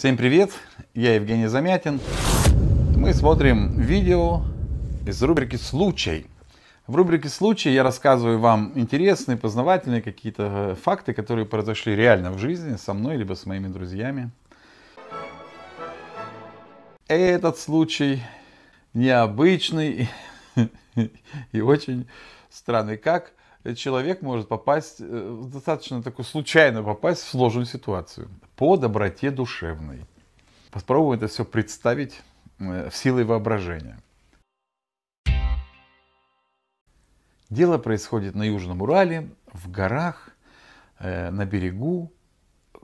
Всем привет, я Евгений Замятин. Мы смотрим видео из рубрики «Случай». В рубрике «Случай» я рассказываю вам интересные, познавательные какие-то э, факты, которые произошли реально в жизни со мной, либо с моими друзьями. Этот случай необычный и очень странный. Как человек может попасть, э, достаточно такой случайно попасть в сложную ситуацию по доброте душевной. Попробуем это все представить э, в силой воображения. Дело происходит на Южном Урале, в горах, э, на берегу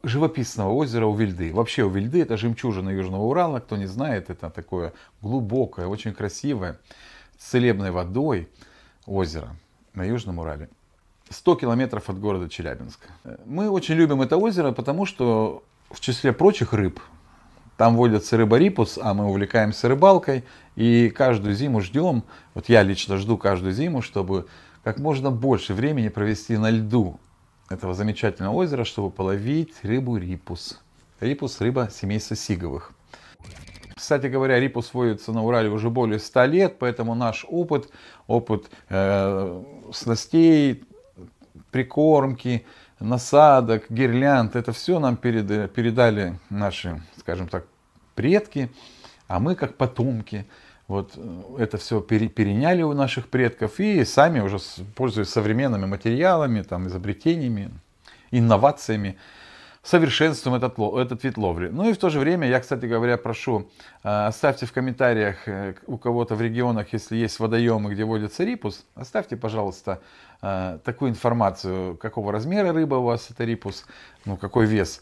живописного озера Увельды. Вообще Увельды это жемчужина Южного Урала, кто не знает, это такое глубокое, очень красивое, с целебной водой озеро на Южном Урале. 100 километров от города Челябинск. Мы очень любим это озеро, потому что в числе прочих рыб там водятся рыба рипус, а мы увлекаемся рыбалкой. И каждую зиму ждем, вот я лично жду каждую зиму, чтобы как можно больше времени провести на льду этого замечательного озера, чтобы половить рыбу рипус. Рипус – рыба семейства сиговых. Кстати говоря, рипус водится на Урале уже более 100 лет, поэтому наш опыт, опыт э, снастей, прикормки, насадок, гирлянд. Это все нам передали, э, передали наши, скажем так, предки, а мы как потомки. Вот э, это все переняли у наших предков и сами уже пользуясь современными материалами, там, изобретениями, инновациями, совершенствуем этот, этот вид ловли. Ну и в то же время, я, кстати говоря, прошу, э, оставьте в комментариях э, у кого-то в регионах, если есть водоемы, где водится рипус, оставьте, пожалуйста, э, такую информацию, какого размера рыба у вас это рипус, ну какой вес,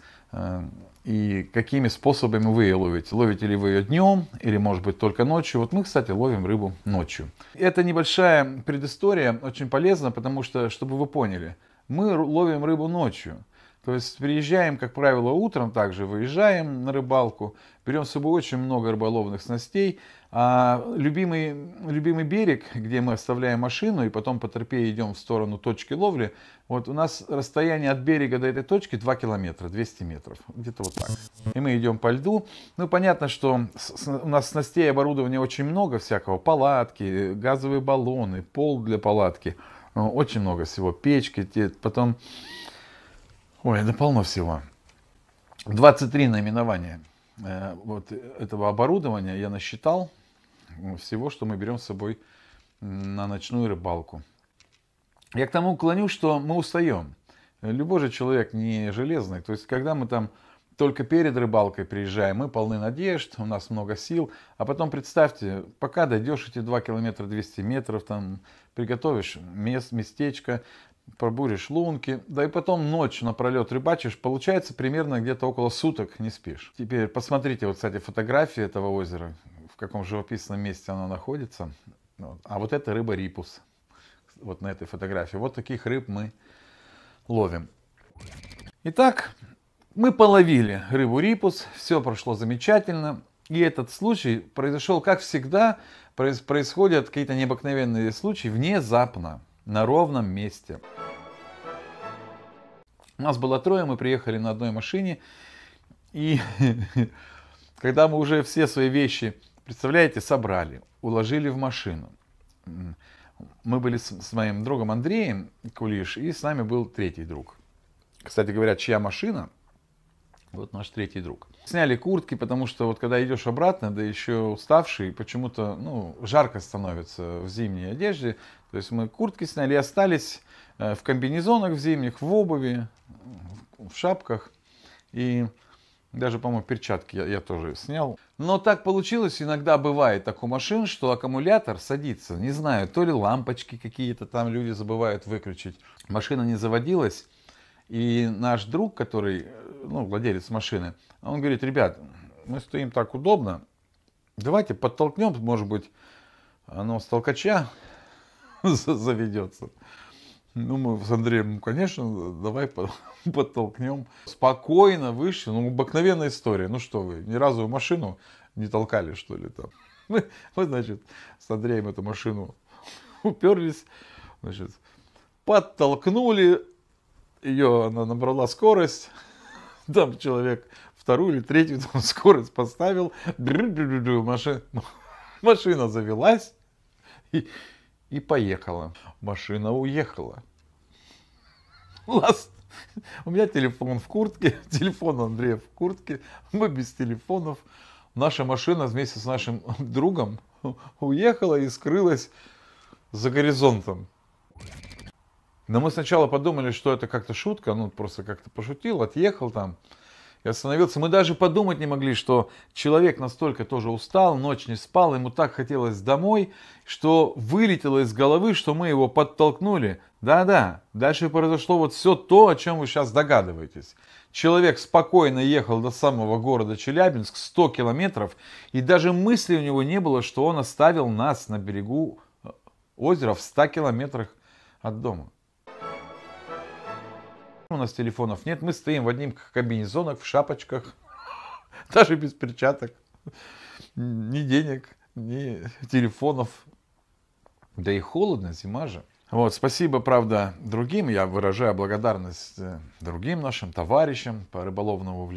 и какими способами вы ее ловите. Ловите ли вы ее днем или, может быть, только ночью. Вот мы, кстати, ловим рыбу ночью. Это небольшая предыстория, очень полезна, потому что, чтобы вы поняли, мы ловим рыбу ночью. То есть приезжаем, как правило, утром, также выезжаем на рыбалку, берем с собой очень много рыболовных снастей. А любимый, любимый берег, где мы оставляем машину и потом по тропе идем в сторону точки ловли, вот у нас расстояние от берега до этой точки 2 километра, 200 метров, где-то вот так. И мы идем по льду. Ну, понятно, что у нас снастей и оборудования очень много всякого, палатки, газовые баллоны, пол для палатки, э, очень много всего, печки, потом Ой, да полно всего. 23 наименования э, вот этого оборудования я насчитал всего, что мы берем с собой на ночную рыбалку. Я к тому клоню, что мы устаем. Любой же человек не железный. То есть, когда мы там только перед рыбалкой приезжаем, мы полны надежд, у нас много сил. А потом представьте, пока дойдешь эти 2 километра 200 метров, там приготовишь мест, местечко, про лунки, Да и потом ночью напролет рыбачишь, получается примерно где-то около суток не спишь. Теперь посмотрите, вот, кстати, фотографии этого озера, в каком живописном месте оно находится. А вот это рыба рипус, вот на этой фотографии. Вот таких рыб мы ловим. Итак, мы половили рыбу рипус, все прошло замечательно. И этот случай произошел, как всегда, происходят какие-то необыкновенные случаи внезапно на ровном месте. У Нас было трое, мы приехали на одной машине, и когда мы уже все свои вещи, представляете, собрали, уложили в машину. Мы были с, с моим другом Андреем Кулиш, и с нами был третий друг. Кстати говоря, чья машина – вот наш третий друг. Сняли куртки, потому что вот когда идешь обратно, да еще уставший, почему-то, ну, жарко становится в зимней одежде. То есть мы куртки сняли и остались э, в комбинезонах в зимних, в обуви, в шапках. И даже, по-моему, перчатки я, я тоже снял. Но так получилось, иногда бывает так у машин, что аккумулятор садится. Не знаю, то ли лампочки какие-то там люди забывают выключить. Машина не заводилась. И наш друг, который ну, владелец машины, он говорит, ребят, мы стоим так удобно, давайте подтолкнем, может быть, оно с толкача заведется. Ну, мы с Андреем, «Ну, конечно, давай подтолкнем. Спокойно вышли, ну, обыкновенная история. Ну что вы, ни разу машину не толкали, что ли, там. Мы, мы значит, с Андреем эту машину уперлись, значит, подтолкнули, ее она набрала скорость, там человек вторую или третью там скорость поставил, машина, ну, машина завелась и, и поехала. Машина уехала. Ласт. У меня телефон в куртке, телефон Андрея в куртке, мы без телефонов. Наша машина вместе с нашим другом уехала и скрылась за горизонтом. Но мы сначала подумали, что это как-то шутка, ну просто как-то пошутил, отъехал там и остановился. Мы даже подумать не могли, что человек настолько тоже устал, ночь не спал, ему так хотелось домой, что вылетело из головы, что мы его подтолкнули. Да-да, дальше произошло вот все то, о чем вы сейчас догадываетесь. Человек спокойно ехал до самого города Челябинск, 100 километров, и даже мысли у него не было, что он оставил нас на берегу э, озера в 100 километрах от дома у нас телефонов нет, мы стоим в одних кабинезонах, в шапочках, даже без перчаток, ни денег, ни телефонов. Да и холодно, зима же. Вот, спасибо, правда, другим. Я выражаю благодарность э, другим нашим товарищам по рыболовному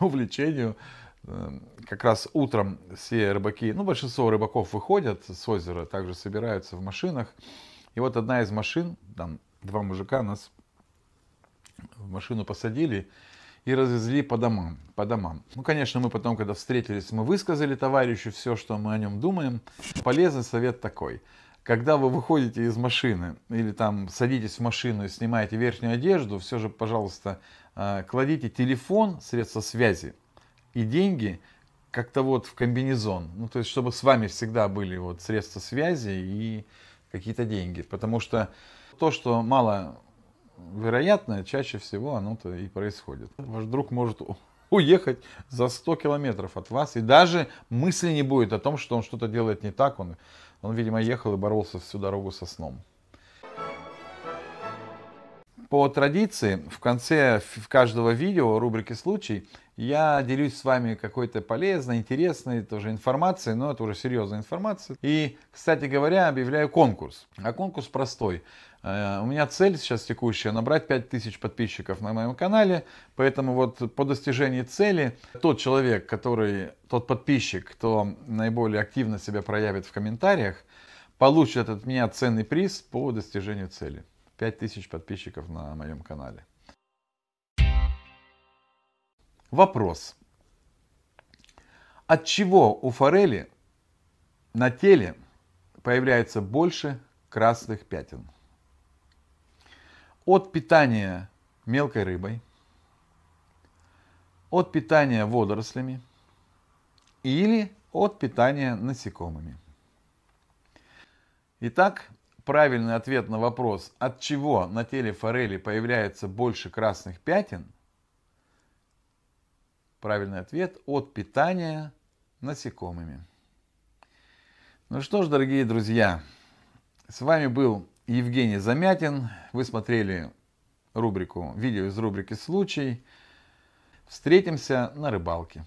увлечению. Э, как раз утром все рыбаки, ну, большинство рыбаков выходят с озера, также собираются в машинах. И вот одна из машин, там два мужика нас в машину посадили и развезли по домам, по домам. Ну, конечно, мы потом, когда встретились, мы высказали товарищу все, что мы о нем думаем. Полезный совет такой. Когда вы выходите из машины или там садитесь в машину и снимаете верхнюю одежду, все же, пожалуйста, э, кладите телефон, средства связи и деньги как-то вот в комбинезон. Ну, то есть, чтобы с вами всегда были вот средства связи и какие-то деньги. Потому что то, что мало вероятно, чаще всего оно-то и происходит. Ваш друг может уехать за 100 километров от вас, и даже мысли не будет о том, что он что-то делает не так. Он, он, видимо, ехал и боролся всю дорогу со сном. По традиции, в конце каждого видео рубрики «Случай» я делюсь с вами какой-то полезной, интересной тоже информацией, но это уже серьезная информация. И, кстати говоря, объявляю конкурс. А конкурс простой. Э, у меня цель сейчас текущая набрать 5000 подписчиков на моем канале, поэтому вот по достижении цели тот человек, который, тот подписчик, кто наиболее активно себя проявит в комментариях, получит от меня ценный приз по достижению цели. 5000 подписчиков на моем канале. Вопрос. От чего у форели на теле появляется больше красных пятен? от питания мелкой рыбой, от питания водорослями или от питания насекомыми. Итак, правильный ответ на вопрос, от чего на теле форели появляется больше красных пятен, правильный ответ от питания насекомыми. Ну что ж, дорогие друзья, с вами был Евгений Замятин. Вы смотрели рубрику, видео из рубрики «Случай». Встретимся на рыбалке.